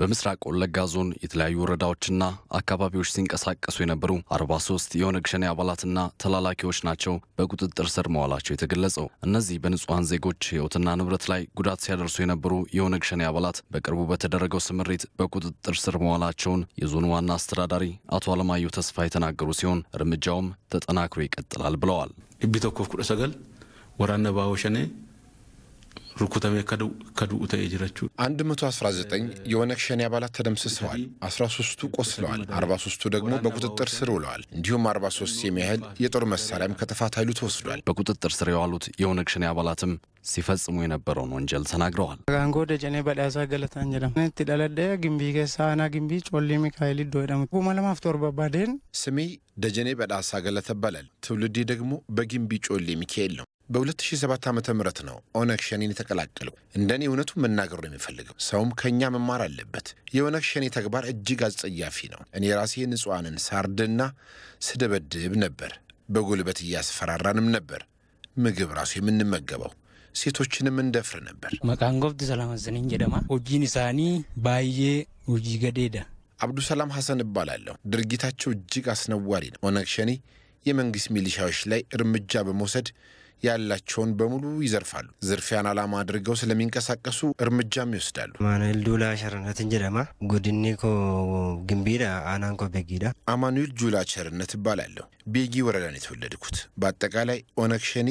በምስራቅ ወለጋ ዞን የተለያዩ ወረዳዎችና አካባቢዎች ሲንቀሳቀሱ የነበሩ 43 የኦነግ ሸኔ አባላትና ተላላኪዎች ናቸው በቁጥጥር ስር መዋላቸው የተገለጸው። እነዚህ በንጹሐን ዜጎች ሕይወትና ንብረት ላይ ጉዳት ሲያደርሱ የነበሩ የኦነግ ሸኔ አባላት በቅርቡ በተደረገው ስምሪት በቁጥጥር ስር መዋላቸውን የዞኑ ዋና አስተዳዳሪ አቶ አለማየሁ ተስፋ የተናገሩ ሲሆን እርምጃውም ተጠናክሮ ይቀጥላል ብለዋል። ቢተኮፍ ቁደሰገል ወራነ ባወሸኔ ሩኩታሜ ከዱኡ ተኤ ጅረችሁ 119 የኦነግ ሸኔ አባላት ተደምስሰዋል። 13ቱ ቆስለዋል። 43ቱ ደግሞ በቁጥጥር ስር ውለዋል። እንዲሁም 43 የሚያህል የጦር መሳሪያም ከጥፋት ኃይሉ ተወስዷል። በቁጥጥር ስር የዋሉት የኦነግ ሸኔ አባላትም ሲፈጽሙ የነበረውን ወንጀል ተናግረዋል። ጋንጎ ደጀኔ በዳሳ ገለታን ጀደም ቲ ግንቢ ከሳና ግንቢ ጮሌ ሚካኤል ዶ ደም ጉማ ለማፍ ስሜ ደጀኔ በዳሳ ገለተ ትውልዴ ደግሞ በግንቢ ጮሌ ሚካኤል ነው። በ2007 ዓ ም ነው ኦነግ ሸኔን የተቀላቀለው። እንደኔ እውነቱን መናገሩ ነው የሚፈልገው። ሰውም ከእኛ መማር አለበት። የኦነግ ሸኔ ተግባር እጅግ አጸያፊ ነው። እኔ ራሴ ንጹሐንን ሳርድና ስደበድብ ነበር። በጉልበት እያስፈራራንም ነበር። ምግብ ራሱ የምንመገበው ሴቶችንም እንደፍር ነበር። መቃንጎብት ሰላመዘነኝ ጀደማ ሆጂን ሳኒ ባዬ ሆጂ ገዴዳ አብዱሰላም ሐሰን እባላለሁ። ድርጊታቸው እጅግ አስነዋሪ ነው። ኦነግ ሸኔ የመንግሥት ሚሊሻዎች ላይ እርምጃ በመውሰድ ያላቸውን በሙሉ ይዘርፋሉ። ዝርፊያን ዓላማ አድርገው ስለሚንቀሳቀሱ እርምጃም ይወስዳሉ። ማኑኤል ዱላ ሸርነት እንጀደማ ጉድኒ ኮ ግንቢዳ አናንኮ ቤጊዳ አማኑኤል ጁላ ቸርነት እባላለሁ። ቤጊ ወረዳን የተወለድኩት በአጠቃላይ ኦነግ ሸኔ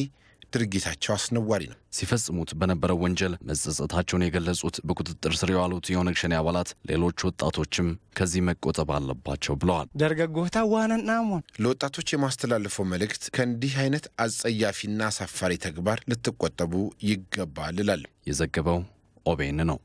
ድርጊታቸው አስነዋሪ ነው። ሲፈጽሙት በነበረው ወንጀል መጸጸታቸውን የገለጹት በቁጥጥር ስር የዋሉት የኦነግ ሸኔ አባላት ሌሎች ወጣቶችም ከዚህ መቆጠብ አለባቸው ብለዋል። ደርገጎታ ዋነና ሞን ለወጣቶች የማስተላልፈው መልእክት ከእንዲህ አይነት አጸያፊና አሳፋሪ ተግባር ልትቆጠቡ ይገባል ይላል። የዘገበው ኦቤን ነው።